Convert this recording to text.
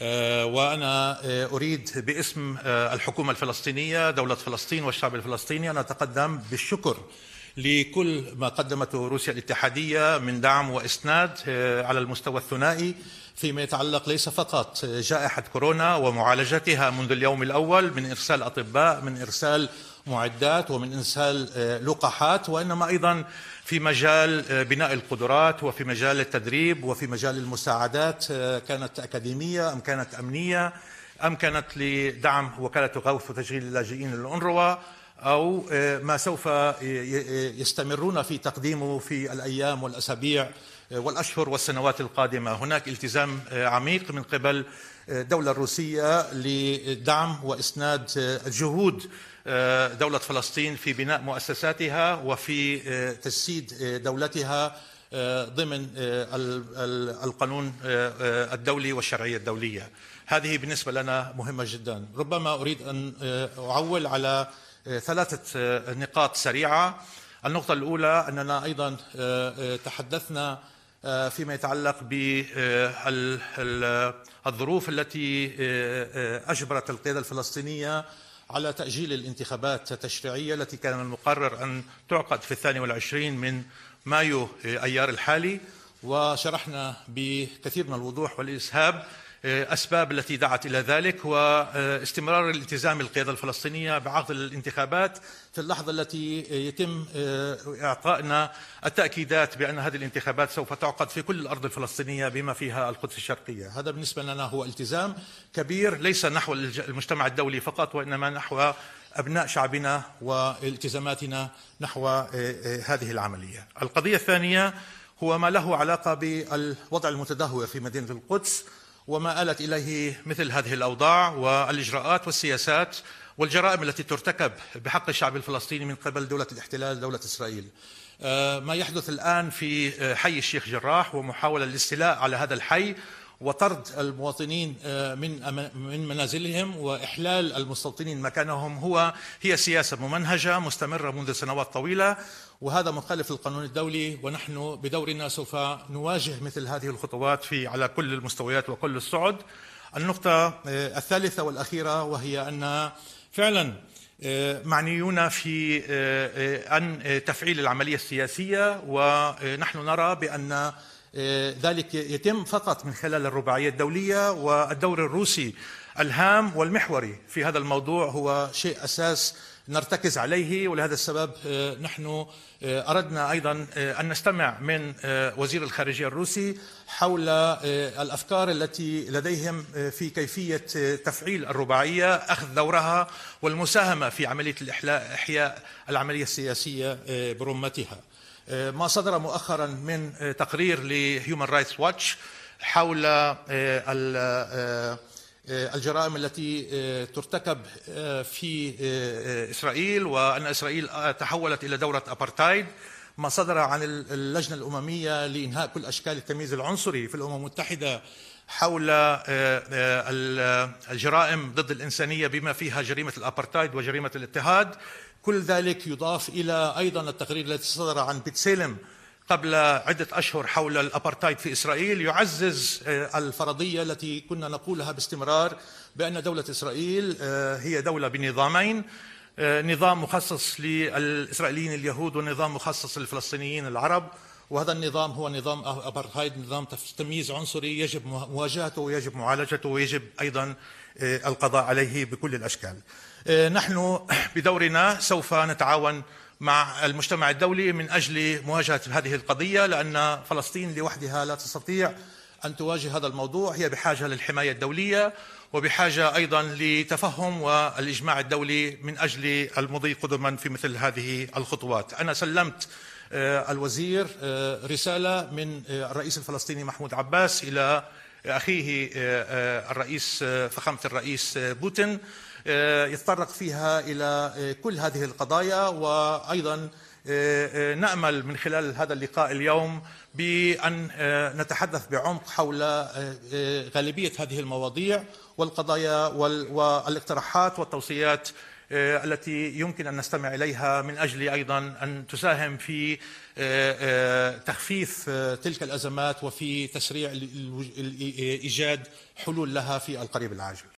آه، وأنا آه، أريد باسم آه، الحكومة الفلسطينية دولة فلسطين والشعب الفلسطيني أن أتقدم بالشكر لكل ما قدمته روسيا الاتحادية من دعم وإسناد على المستوى الثنائي فيما يتعلق ليس فقط جائحة كورونا ومعالجتها منذ اليوم الأول من إرسال أطباء من إرسال معدات ومن إنسال آه، لقاحات وإنما أيضا في مجال آه، بناء القدرات وفي مجال التدريب وفي مجال المساعدات آه، كانت أكاديمية أم كانت أمنية ام كانت لدعم وكالة غوث وتشغيل اللاجئين الأنروا أو آه، ما سوف يستمرون في تقديمه في الأيام والأسابيع آه، والأشهر والسنوات القادمة هناك التزام آه، عميق من قبل الدولة الروسية لدعم وإسناد جهود دولة فلسطين في بناء مؤسساتها وفي تجسيد دولتها ضمن القانون الدولي والشرعية الدولية هذه بالنسبة لنا مهمة جدا ربما أريد أن أعول على ثلاثة آه، نقاط سريعة النقطة الأولى أننا أيضا آه، آه، تحدثنا فيما يتعلق بالظروف التي أجبرت القيادة الفلسطينية على تأجيل الانتخابات التشريعية التي كان من المقرر أن تعقد في الثاني والعشرين من مايو أيار الحالي وشرحنا بكثير من الوضوح والإسهاب آه، أسباب التي دعت إلى ذلك واستمرار آه، الالتزام القيادة الفلسطينية بعقد الانتخابات في اللحظة التي يتم آه، إعطائنا التأكيدات بأن هذه الانتخابات سوف تعقد في كل الأرض الفلسطينية بما فيها القدس الشرقية هذا بالنسبة لنا هو التزام كبير ليس نحو المجتمع الدولي فقط وإنما نحو أبناء شعبنا والتزاماتنا نحو هذه العملية القضية الثانية هو ما له علاقة بالوضع المتدهور في مدينة القدس وما آلت إليه مثل هذه الأوضاع والإجراءات والسياسات والجرائم التي ترتكب بحق الشعب الفلسطيني من قبل دولة الاحتلال دولة إسرائيل آه، ما يحدث الآن في آه، حي الشيخ جراح ومحاولة الاستيلاء على هذا الحي وطرد المواطنين آه، من من منازلهم واحلال المستوطنين مكانهم هو هي سياسه ممنهجه مستمره منذ سنوات طويله وهذا مخالف للقانون الدولي ونحن بدورنا سوف نواجه مثل هذه الخطوات في على كل المستويات وكل الصعد. النقطه آه، الثالثه والاخيره وهي ان فعلا آه، معنيون في ان تفعيل العمليه السياسيه ونحن نرى بان آه، ذلك يتم فقط من خلال الرباعية الدولية والدور الروسي الهام والمحوري في هذا الموضوع هو شيء أساس نرتكز عليه ولهذا السبب آه، نحن آه، أردنا أيضا أن نستمع من وزير الخارجية الروسي حول الأفكار التي لديهم في كيفية تفعيل الرباعية أخذ دورها والمساهمة في عملية إحياء العملية السياسية برمتها ما صدر مؤخرا من تقرير لهيومن رايتس واتش حول آه، آه، الجرائم التي آه، ترتكب في اسرائيل وان اسرائيل تحولت الى دوره ابارتايد ما صدر عن اللجنه الامميه لانهاء كل اشكال التمييز العنصري في الامم المتحده حول الجرائم ضد الإنسانية بما فيها جريمة الابارتايد وجريمة الاضطهاد كل ذلك يضاف إلى أيضا التقرير الذي صدر عن سيلم قبل عدة أشهر حول الأبرتايد في إسرائيل يعزز آه، الفرضية التي كنا نقولها باستمرار بأن دولة إسرائيل آه، هي دولة بنظامين آه، نظام مخصص للإسرائيليين اليهود ونظام مخصص للفلسطينيين العرب وهذا النظام هو نظام أبرتهايد نظام تمييز عنصري يجب مواجهته ويجب معالجته ويجب أيضا آه، القضاء عليه بكل الأشكال آه، نحن بدورنا سوف نتعاون مع المجتمع الدولي من أجل مواجهة هذه القضية لأن فلسطين لوحدها لا تستطيع أن تواجه هذا الموضوع هي بحاجة للحماية الدولية وبحاجة أيضا لتفهم والإجماع الدولي من أجل المضي قدما في مثل هذه الخطوات أنا سلمت آه، الوزير آه، رسالة من آه، الرئيس الفلسطيني محمود عباس إلى أخيه الرئيس فخامة الرئيس بوتين يتطرق فيها إلى كل هذه القضايا وأيضا نامل من خلال هذا اللقاء اليوم بان نتحدث بعمق حول غالبيه هذه المواضيع والقضايا والاقتراحات والتوصيات آه، التي يمكن أن نستمع إليها من أجل أيضا أن تساهم في آه، آه، تخفيف تلك الأزمات وفي تسريع إيجاد حلول لها في القريب العاجل